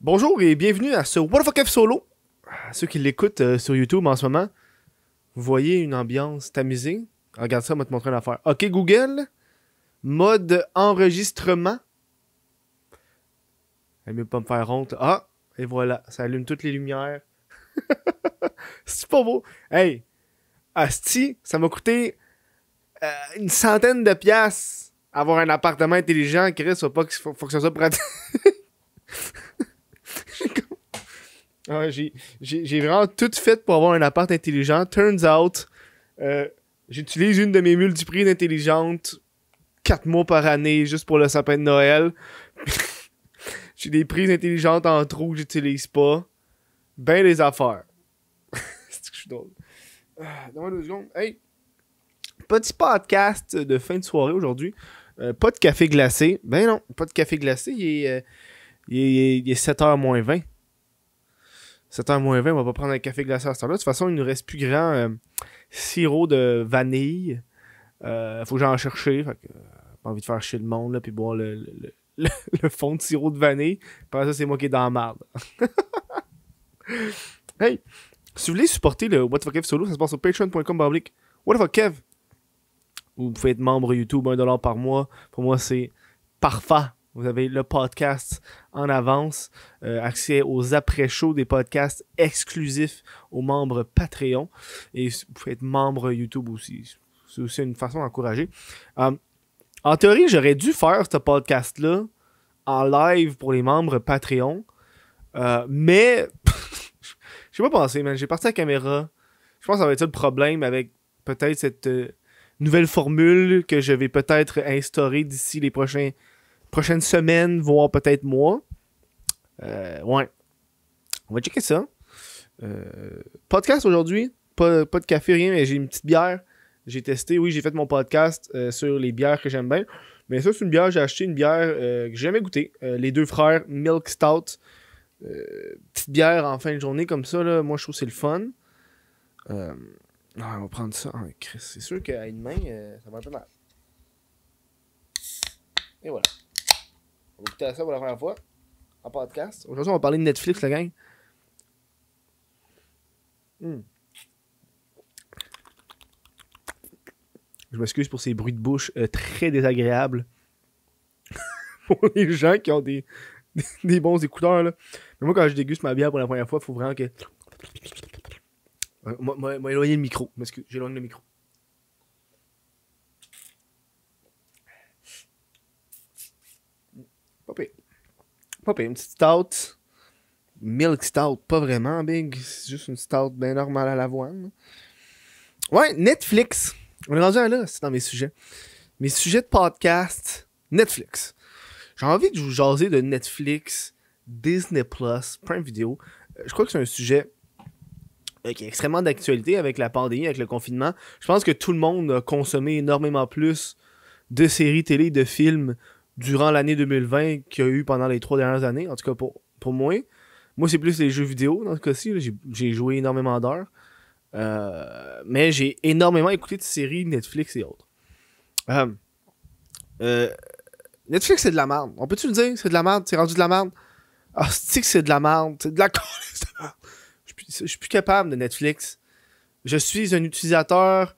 Bonjour et bienvenue à ce What the fuck solo. Ceux qui l'écoutent euh, sur YouTube en ce moment, vous voyez une ambiance tamisée. Regarde ça, on va te montrer une affaire. Ok Google, mode enregistrement. Elle pas me faire honte. Ah, et voilà, ça allume toutes les lumières. C'est pas beau. Hey, Asti, ça m'a coûté euh, une centaine de piastres avoir un appartement intelligent. qui faut pas que, faut, que ça soit pratique. Ah, j'ai vraiment tout fait pour avoir un appart intelligent. Turns out, euh, j'utilise une de mes multiprises intelligentes quatre mois par année juste pour le sapin de Noël. j'ai des prises intelligentes en trop que j'utilise pas. Ben les affaires. C'est que je suis drôle. Ah, donne-moi deux secondes. Hey! Petit podcast de fin de soirée aujourd'hui. Euh, pas de café glacé. Ben non, pas de café glacé. Il est, 7h euh, moins 20. 7h moins 20, on va pas prendre un café glacé à ce temps-là. De toute façon, il nous reste plus grand euh, sirop de vanille. Euh, faut que j'en cherche. Euh, pas envie de faire chier le monde, là, puis boire le, le, fond de sirop de vanille. Après ça, c'est moi qui est dans la marde. hey, si vous voulez supporter le What the Kev solo, ça se passe sur patreon.com. What the Kev? vous pouvez être membre YouTube, 1$ par mois. Pour moi, c'est parfait. Vous avez le podcast en avance, euh, accès aux après-shows des podcasts exclusifs aux membres Patreon. Et vous pouvez être membre YouTube aussi. C'est aussi une façon d'encourager. Euh, en théorie, j'aurais dû faire ce podcast-là en live pour les membres Patreon. Euh, mais, je sais pas pensé, man. J'ai parti à la caméra. Je pense que ça va être ça le problème avec peut-être cette nouvelle formule que je vais peut-être instaurer d'ici les prochains Prochaine semaine, voire peut-être mois. Euh, ouais. On va checker ça. Euh, podcast aujourd'hui. Pas, de café, rien, mais j'ai une petite bière. J'ai testé, oui, j'ai fait mon podcast euh, sur les bières que j'aime bien. Mais ça, c'est une bière, j'ai acheté une bière que j'ai jamais goûtée. les deux frères, Milk Stout. petite bière en fin de journée comme ça, là, moi je trouve que c'est le fun. on va prendre ça. Ah, c'est sûr qu'à une main, ça va pas mal. Et voilà. On écouter ça pour la première fois en podcast. Aujourd'hui, on va parler de Netflix, la gang. Hmm. Je m'excuse pour ces bruits de bouche euh, très désagréables pour les gens qui ont des, bons écouteurs. Là. Mais moi, quand je déguste ma bière pour la première fois, il faut vraiment que. Euh, moi, moi, le micro. M'excuse, j'éloigne le micro. Pas une petite stout. Milk stout, pas vraiment big. C'est juste une stout bien normale à l'avoine. Ouais, Netflix. On est rendu à là, c'est dans mes sujets. Mes sujets de podcast, Netflix. J'ai envie de vous jaser de Netflix, Disney Plus, Prime Video. Euh, je crois que c'est un sujet euh, qui est extrêmement d'actualité avec la pandémie, avec le confinement. Je pense que tout le monde a consommé énormément plus de séries télé, de films, durant l'année 2020 qu'il y a eu pendant les trois dernières années, en tout cas pour, moi. Moi, c'est plus les jeux vidéo dans ce cas-ci. J'ai joué énormément d'heures. Euh, mais j'ai énormément écouté de séries Netflix et autres. Euh, euh, Netflix, c'est de la merde. On peut-tu le dire? C'est de la merde. C'est rendu de la merde. Ah, c'est que c'est de la merde. C'est de la Je suis plus capable de Netflix. Je suis un utilisateur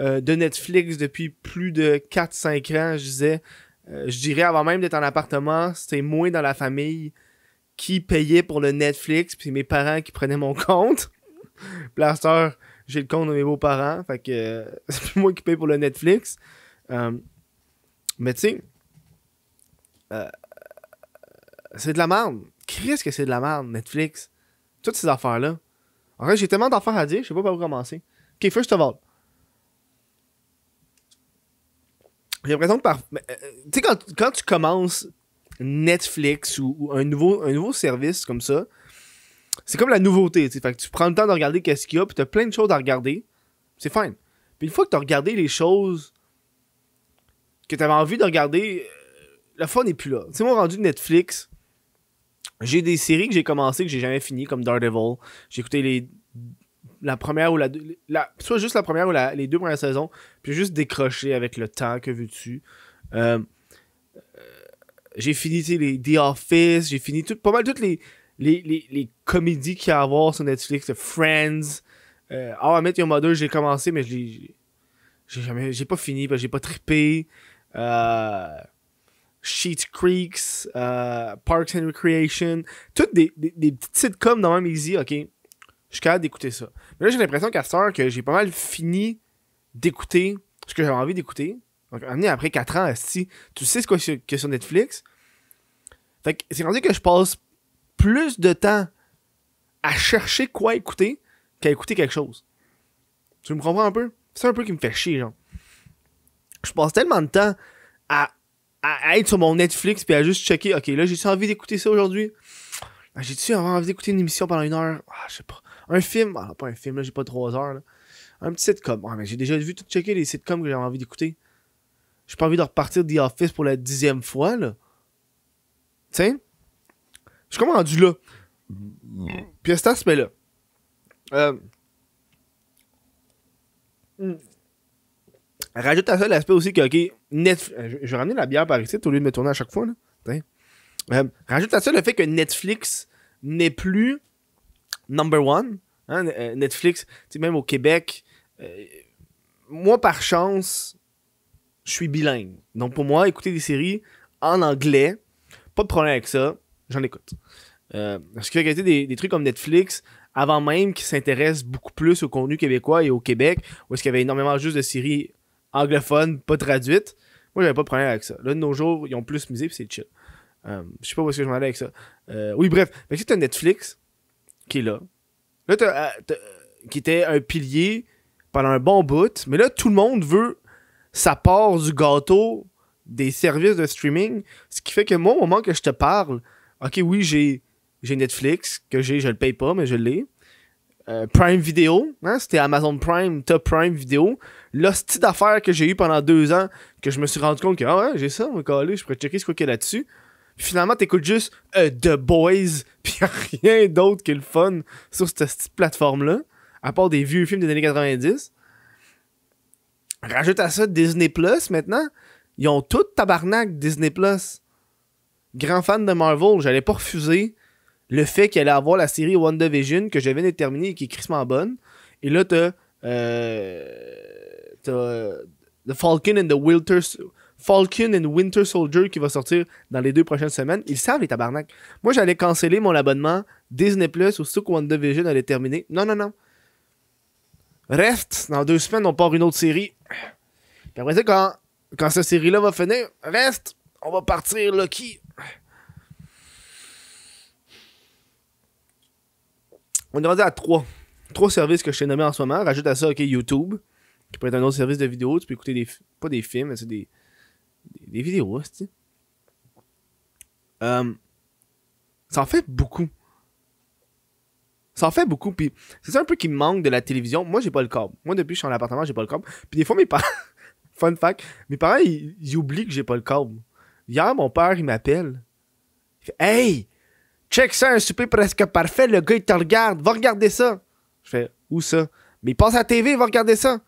de Netflix depuis plus de 4-5 ans, je disais. Euh, je dirais avant même d'être en appartement, c'était moi dans la famille qui payait pour le Netflix, puis mes parents qui prenaient mon compte. Blaster, j'ai le compte de mes beaux-parents, fait que c'est moi qui paye pour le Netflix. Euh, mais tu sais, euh, c'est de la merde. Qu'est-ce que c'est de la merde, Netflix? Toutes ces affaires-là. En fait, j'ai tellement d'affaires à dire, je sais pas par où commencer. Ok, first of all, J'ai l'impression que par. Euh, tu sais, quand, tu commences Netflix ou, un, nouveau, un nouveau service comme ça, c'est comme la nouveauté. Fait que tu prends le temps de regarder qu'est-ce qu'il y a, puis tu as plein de choses à regarder. C'est fine. Puis une fois que tu as regardé les choses que tu avais envie de regarder, euh, la fun n'est plus là. Tu sais, moi, rendu de Netflix, j'ai des séries que j'ai commencé que j'ai jamais fini, comme Daredevil. J'ai écouté les la première ou la, la soit juste la première ou les deux premières saisons, puis juste décrocher avec le temps que veux-tu. Euh, euh, j'ai fini les The Office, j'ai fini tout, pas mal toutes les, les, comédies qu'il y a à voir sur Netflix, Friends, euh, How I Met Your j'ai commencé, mais je j'ai jamais j'ai pas fini parce j'ai pas trippé euh, Sheet Creeks euh, Parks and Recreation toutes des, des, petites sitcoms dans même easy ok je suis capable d'écouter ça. Mais là, j'ai l'impression qu'à ce soir que j'ai pas mal fini d'écouter ce que j'avais envie d'écouter. Donc, après 4 ans, si tu sais ce que c'est sur Netflix. Fait que c'est rendu que je passe plus de temps à chercher quoi écouter qu'à écouter quelque chose. Tu me comprends un peu? C'est un peu qui me fait chier, genre. Je passe tellement de temps à, à, être sur mon Netflix puis à juste checker, ok, là, j'ai-tu envie d'écouter ça aujourd'hui? Ah, j'ai-tu envie d'écouter une émission pendant une heure? Ah, je sais pas. Un film, ah, pas un film, là, j'ai pas trois heures. Là. Un petit sitcom. Ah, mais j'ai déjà vu tout checker les sitcoms que j'avais envie d'écouter. J'ai pas envie de repartir The Office pour la dixième fois, là. Tiens. Je suis comme rendu là. Puis à cet aspect-là. Euh... Rajoute à ça l'aspect aussi que, ok, Netflix. Euh, je, vais ramener la bière par ici au lieu de me tourner à chaque fois, là. Tiens. Euh, rajoute à ça le fait que Netflix n'est plus number one. Hein, euh, Netflix, même au Québec, euh, moi, par chance, je suis bilingue. Donc, pour moi, écouter des séries en anglais, pas de problème avec ça, j'en écoute. Euh, parce ce qui fait que des, des trucs comme Netflix, avant même qu'ils s'intéressent beaucoup plus au contenu québécois et au Québec, où est-ce qu'il y avait énormément juste de séries anglophones, pas traduites, moi, j'avais pas de problème avec ça. Là, de nos jours, ils ont plus misé, puis c'est chill. je sais pas où ce que je m'en allais avec ça. oui, bref. mais tu un Netflix, qui là. Là, euh, euh, était un pilier pendant un bon bout. Mais là, tout le monde veut sa part du gâteau des services de streaming. Ce qui fait que moi, au moment que je te parle, ok, oui, j'ai, j'ai Netflix, que j'ai, je le paye pas, mais je l'ai. Euh, Prime Video, hein, c'était Amazon Prime, Top Prime Video. L'hostie d'affaires que j'ai eu pendant deux ans, que je me suis rendu compte que ah j'ai ça, on va je pourrais checker ce qu'il y a là-dessus finalement, t'écoutes juste euh, The Boys, puis rien d'autre que le fun sur cette, plateforme-là, à part des vieux films des années 90. Rajoute à ça Disney Plus maintenant. Ils ont tout tabarnak Disney Plus. Grand fan de Marvel, j'allais pas refuser le fait qu'elle allait avoir la série WandaVision que j'avais déterminée et qui est crissement bonne. Et là, t'as. Euh, euh The Falcon and the Winter, Falcon and Winter Soldier qui va sortir dans les deux prochaines semaines. Ils savent, les tabarnak. Moi, j'allais canceller mon abonnement Disney Plus ou que WandaVision allait terminer. Non, non, non. Reste, dans deux semaines, on part une autre série. Puis après quand, cette série-là va finir, reste, on va partir Lucky. On est rendu à trois. Trois services que je t'ai nommés en ce moment. Rajoute à ça, OK, YouTube, qui peut être un autre service de vidéo. Tu peux écouter des... Pas des films, c'est des, des vidéos, hein, tu euh, ça en fait beaucoup. Ça en fait beaucoup, puis c'est ça un peu qui me manque de la télévision. Moi, j'ai pas le câble. Moi, depuis que je suis en appartement, j'ai pas le câble. Puis des fois, mes parents, fun fact, mes parents, ils, oublient que j'ai pas le câble. Hier, mon père, il m'appelle. Il fait Hey, check ça, un souper presque parfait, le gars, il te regarde, va regarder ça. Je fais Où ça Mais il passe à la TV, va regarder ça.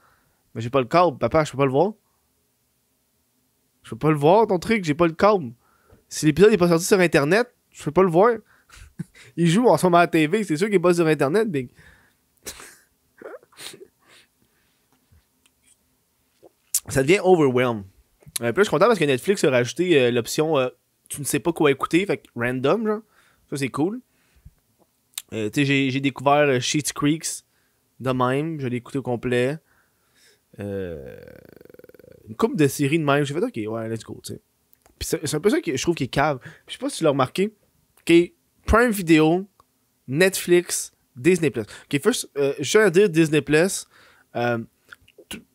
Mais j'ai pas le câble, papa, je peux pas le voir. Je peux pas le voir, ton truc, j'ai pas le calme. Si l'épisode est pas sorti sur Internet, je peux pas le voir. il joue en ce moment à la TV, c'est sûr qu'il est pas sur Internet, Big. Ça devient overwhelm. plus euh, puis je suis content parce que Netflix a rajouté euh, l'option euh, tu ne sais pas quoi écouter, fait random, genre. Ça, c'est cool. tu sais, j'ai découvert Sheets Creeks de même, je l'ai écouté au complet. Euh une coupe de séries de même. J'ai fait, OK, ouais, let's go, tu sais. Puis c'est un peu ça que je trouve qui est cave. Je sais pas si tu l'as remarqué. OK, Prime Video, Netflix, Disney Plus. OK, first, euh, je tiens à dire Disney Plus. Euh,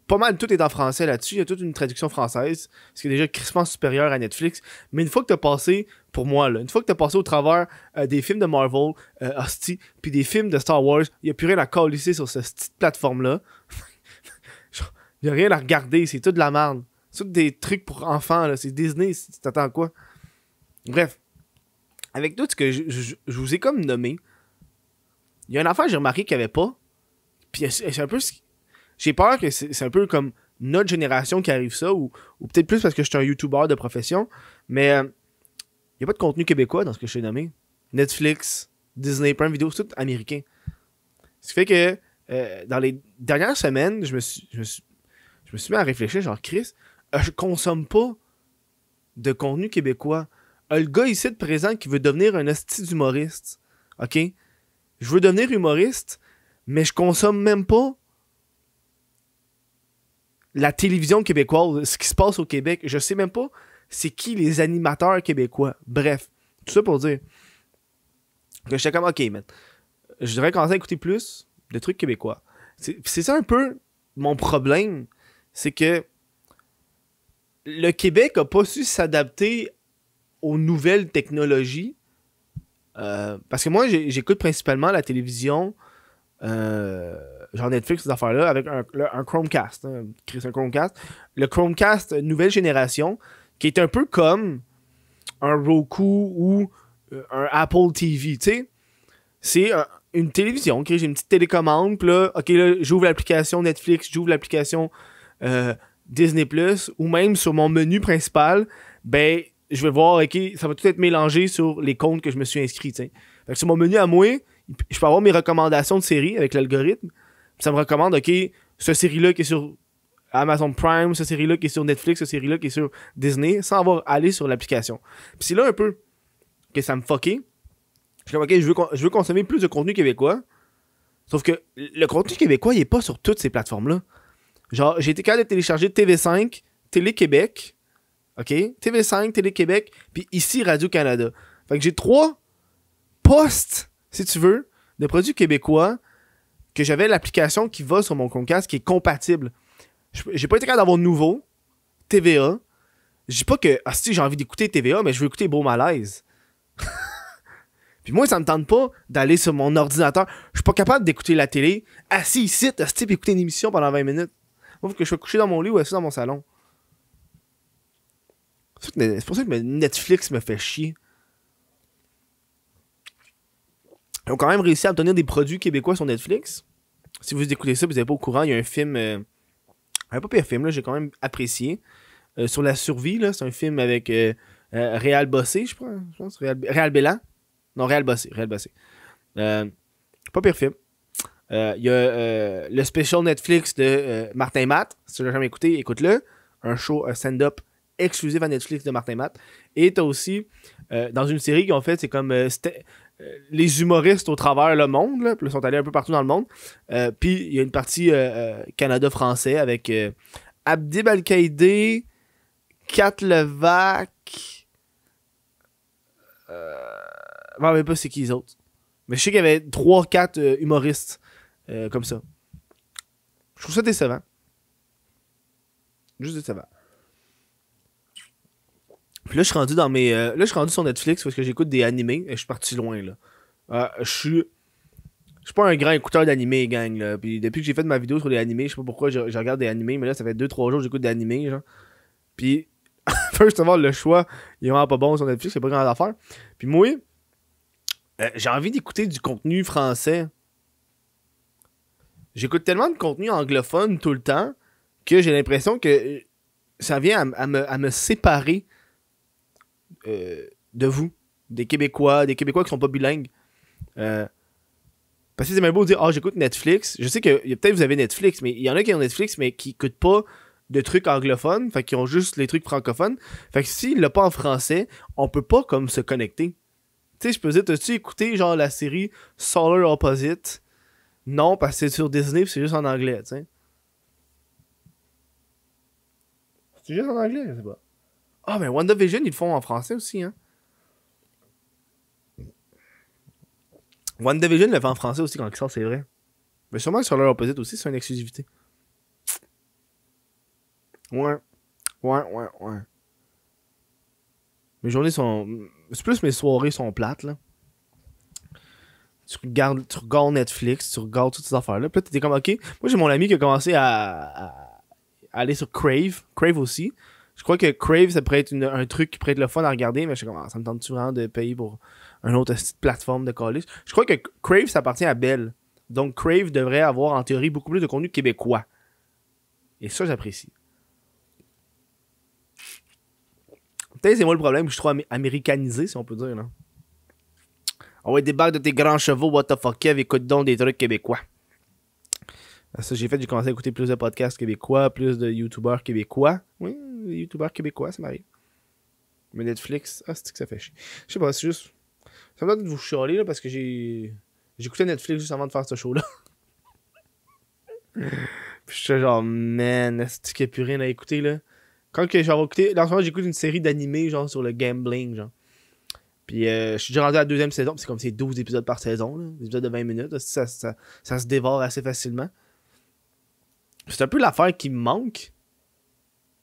pas mal tout est en français là-dessus. Il y a toute une traduction française, ce qui est déjà crissement supérieur à Netflix. Mais une fois que t'as passé, pour moi, là, une fois que t'as passé au travers euh, des films de Marvel, euh, puis des films de Star Wars, il n'y a plus rien à colisser sur cette petite plateforme-là. Il rien à regarder, c'est tout de la merde. C'est des trucs pour enfants, là. C'est Disney, tu t'attends quoi? Bref. Avec tout ce que je, vous ai comme nommé, il y a un enfant j'ai remarqué qu'il n'y avait pas. Puis c'est un peu. J'ai peur que c'est un peu comme notre génération qui arrive ça, ou, ou peut-être plus parce que je suis un YouTuber de profession, mais euh, il n'y a pas de contenu québécois dans ce que je t'ai nommé. Netflix, Disney Prime Video, c'est tout américain. Ce qui fait que euh, dans les dernières semaines, je me suis je me suis mis à réfléchir, genre, Chris, euh, je consomme pas de contenu québécois. Euh, le gars ici de présent qui veut devenir un hostile humoriste, ok? Je veux devenir humoriste, mais je consomme même pas la télévision québécoise, ce qui se passe au Québec. Je sais même pas c'est qui les animateurs québécois. Bref, tout ça pour dire que j'étais comme, ok, man, je devrais commencer à écouter plus de trucs québécois. C'est ça un peu mon problème c'est que le Québec n'a pas su s'adapter aux nouvelles technologies. Euh, parce que moi, j'écoute principalement la télévision, euh, genre Netflix, ces affaires-là, avec un, un Chromecast. Hein, un Chromecast. Le Chromecast nouvelle génération, qui est un peu comme un Roku ou euh, un Apple TV, tu sais. C'est une télévision, j'ai une petite télécommande, puis là, ok, là, j'ouvre l'application Netflix, j'ouvre l'application euh, Disney Plus ou même sur mon menu principal, ben je vais voir, ok, ça va tout être mélangé sur les comptes que je me suis inscrit. sur mon menu à moi, je peux avoir mes recommandations de séries avec l'algorithme. Ça me recommande, ok, cette série-là qui est sur Amazon Prime, ce série-là qui est sur Netflix, ce série-là qui est sur Disney, sans avoir aller sur l'application. c'est là un peu que ça me fuckait. Je suis comme, ok, je veux, je veux consommer plus de contenu québécois. Sauf que le contenu québécois, il n'est pas sur toutes ces plateformes-là. Genre, j'ai été capable de télécharger TV5, Télé-Québec, OK? TV5, Télé-Québec, puis ici, Radio-Canada. Fait que j'ai trois postes, si tu veux, de produits québécois que j'avais l'application qui va sur mon Comcast qui est compatible. J'ai pas été capable d'avoir nouveau, TVA. Je dis pas que, ah si, j'ai envie d'écouter TVA, mais je veux écouter Beau Malaise. Puis moi, ça me tente pas d'aller sur mon ordinateur. Je suis pas capable d'écouter la télé, assis ici, à ce type, écouter une émission pendant 20 minutes que je sois couché dans mon lit ou assis dans mon salon. C'est pour ça que Netflix me fait chier. Ils ont quand même réussi à obtenir des produits québécois sur Netflix. Si vous écoutez ça, vous n'êtes pas au courant, il y a un film. Euh, un pas pire film, là, j'ai quand même apprécié. Euh, sur la survie, là, c'est un film avec euh, Réal Bossé, je crois, Je pense Réal, Réal Bélan. Non, Réal Bossé. Réal Bossé. pas pire film. Il euh, y a euh, le spécial Netflix de euh, Martin Matt. Si tu l'as jamais écouté, écoute-le. Un show, un stand-up exclusif à Netflix de Martin Matt. Et tu as aussi, dans une série qu'ils ont fait, c'est comme les humoristes au travers le monde, ils sont allés un peu partout dans le monde. puis il y a une partie Canada-Français avec Abdi al Kat Levac. Je ne sais pas c'est qui les autres. Mais je sais qu'il y avait 3-4 humoristes euh, comme ça. Je trouve ça décevant. Juste décevant. Puis là, je suis rendu dans mes. Euh, là, je suis rendu sur Netflix parce que j'écoute des animés et je suis parti loin, là. Euh, je suis. suis pas un grand écouteur d'animés, gang, là. Puis depuis que j'ai fait ma vidéo sur les animés, je sais pas pourquoi je, regarde des animés, mais là, ça fait 2-3 jours que j'écoute des animés, genre. Puis, first of all, le choix, il est vraiment pas bon sur Netflix, c'est pas grand affaire. Puis moi, j'ai envie d'écouter du contenu français j'écoute tellement de contenu anglophone tout le temps que j'ai l'impression que ça vient à, me, séparer euh, de vous, des Québécois, des Québécois qui sont pas bilingues. Euh, parce que c'est même beau de dire, ah, j'écoute Netflix. Je sais que peut-être vous avez Netflix, mais il y en a qui ont Netflix, mais qui n'écoute pas de trucs anglophones, fait qu'ils ont juste les trucs francophones. Fait que s'il l'a pas en français, on peut pas comme se connecter. Tu sais, je peux dire, as tu écouté genre la série Solar Opposite non, parce que c'est sur Disney c'est juste en anglais, tu sais. C'est juste en anglais, je sais pas. Ah, mais WandaVision, ils le font en français aussi, hein. WandaVision le fait en français aussi quand il sort, c'est vrai. Mais sûrement sur leur opposite aussi, c'est une exclusivité. Ouais. Ouais, ouais, ouais. Mes journées sont. C'est plus mes soirées sont plates, là tu regardes, Netflix, tu regardes toutes ces affaires-là. Puis là, comme, OK, moi, j'ai mon ami qui a commencé à, aller sur Crave, Crave aussi. Je crois que Crave, ça pourrait être un truc qui pourrait être le fun à regarder, mais je suis comme, ah, ça me tente souvent de payer pour une autre plateforme de college. Je crois que Crave, ça appartient à Bell. Donc, Crave devrait avoir, en théorie, beaucoup plus de contenu québécois. Et ça, j'apprécie. Peut-être c'est moi le problème je trouve américanisé, si on peut dire, non être ah des débarque de tes grands chevaux, what the fuck, Kev, écoute donc des trucs québécois. Ah, ça, j'ai fait, j'ai commencé à écouter plus de podcasts québécois, plus de youtubeurs québécois. Oui, youtubeurs québécois, ça m'arrive. Mais Netflix, ah, c'est que ça fait chier. Je sais pas, c'est juste. Ça me donne de vous chialer, là, parce que j'ai. J'écoutais Netflix juste avant de faire ce show-là. Puis j'étais genre, man, est-ce qu'il n'y a plus rien à écouter, là? Quand que, genre, écouté. Dans ce moment, j'écoute une série d'animés, genre, sur le gambling, genre. Puis euh, je suis déjà rendu à la deuxième saison, c'est comme c'est 12 épisodes par saison, là, des épisodes de 20 minutes, ça, se dévore assez facilement. C'est un peu l'affaire qui me manque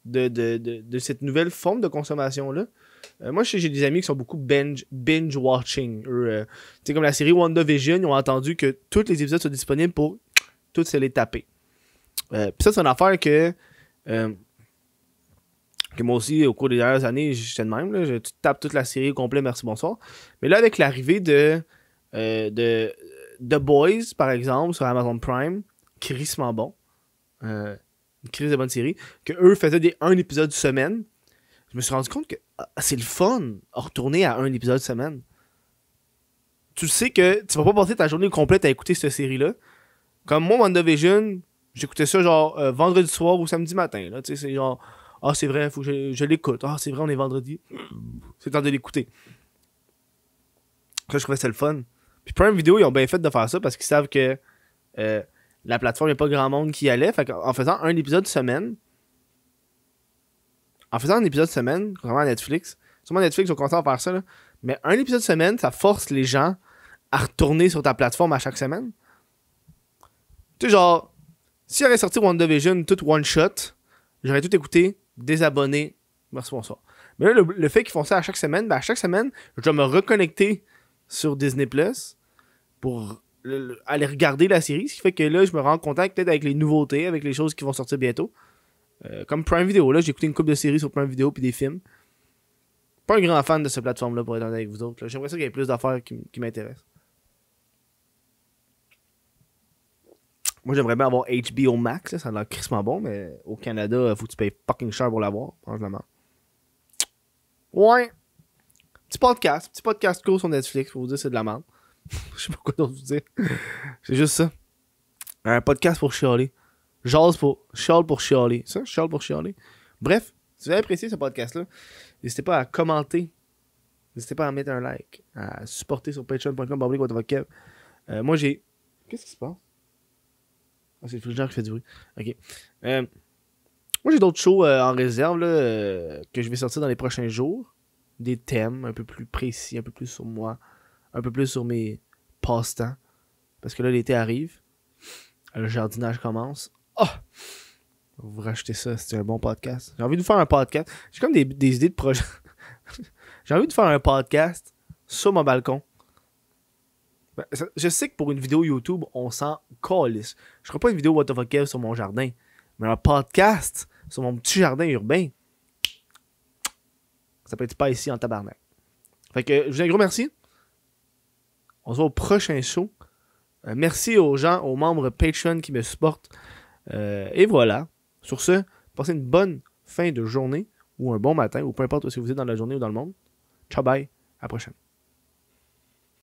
de, cette nouvelle forme de consommation-là. Euh, moi, j'ai des amis qui sont beaucoup binge-watching. Binge euh, comme la série WandaVision, ils ont entendu que tous les épisodes sont disponibles pour tous se les taper. Puis ça, c'est une affaire que que moi aussi, au cours des dernières années, j'étais de même. je, tu tapes toute la série au complet, merci, bonsoir. Mais là, avec l'arrivée de, euh, de The Boys, par exemple, sur Amazon Prime, crissement bon. Euh, une crise de bonne série. Que eux faisaient des un épisode de semaine. Je me suis rendu compte que ah, c'est le fun retourner à un épisode de semaine. Tu sais que tu vas pas passer ta journée complète à écouter cette série-là. Comme moi, Vision, j'écoutais ça genre euh, vendredi soir ou samedi matin. Là, c'est genre ah, c'est vrai, faut je, l'écoute. Ah, c'est vrai, on est vendredi. C'est temps de l'écouter. Ça, je trouvais ça le fun. Puis première Vidéo, ils ont bien fait de faire ça parce qu'ils savent que euh, la plateforme, il n'y a pas grand monde qui y allait. Fait en faisant un épisode semaine, en faisant un épisode semaine, contrairement à Netflix, sûrement Netflix, ils sont contents de faire ça, mais un épisode semaine, ça force les gens à retourner sur ta plateforme à chaque semaine. Tu sais, genre, si avait sorti WandaVision tout one shot, j'aurais tout écouté, des Merci, bonsoir. Mais le, fait qu'ils font ça à chaque semaine, ben, à chaque semaine, je dois me reconnecter sur Disney Plus pour aller regarder la série. Ce qui fait que là, je me rends en contact peut-être avec les nouveautés, avec les choses qui vont sortir bientôt. Euh, comme Prime Video, là, j'ai écouté une coupe de séries sur Prime Video puis des films. Pas un grand fan de cette plateforme-là pour être honnête avec vous autres. J'aimerais ça qu'il y a plus d'affaires qui, qui m'intéressent. Moi, j'aimerais bien avoir HBO Max, ça a l'air crissement bon, mais au Canada, faut que tu payes fucking cher pour l'avoir, franchement. Ouais. Petit podcast, petit podcast court sur Netflix, pour vous dire c'est de la merde. Je sais pas quoi d'autre vous dire. c'est juste ça. Un podcast pour chialer. J'ose pour. Chiale pour Ça, Charles pour chialer. Bref, si vous avez apprécié ce podcast-là, n'hésitez pas à commenter. N'hésitez pas à mettre un like. À supporter sur patreon.com. Euh, moi, j'ai. Qu'est-ce qui se passe? Ah, c'est le frigidaire qui fait du bruit. Ok. Euh, moi, j'ai d'autres shows euh, en réserve euh, que je vais sortir dans les prochains jours. Des thèmes un peu plus précis, un peu plus sur moi, un peu plus sur mes passe-temps. Parce que là, l'été arrive. Le jardinage commence. Oh! Vous rachetez ça, c'était un bon podcast. J'ai envie de faire un podcast. J'ai comme des, des idées de projets. j'ai envie de faire un podcast sur mon balcon ben, je sais que pour une vidéo YouTube, on s'en calisse. Je ferai pas une vidéo What sur mon jardin, mais un podcast sur mon petit jardin urbain, ça peut être pas ici en tabarnak. Fait que je vous dis un gros merci. On se voit au prochain show. Euh, merci aux gens, aux membres Patreon qui me supportent. Euh, et voilà. Sur ce, passez une bonne fin de journée ou un bon matin, ou peu importe si vous êtes dans la journée ou dans le monde. Ciao, bye. À la prochaine.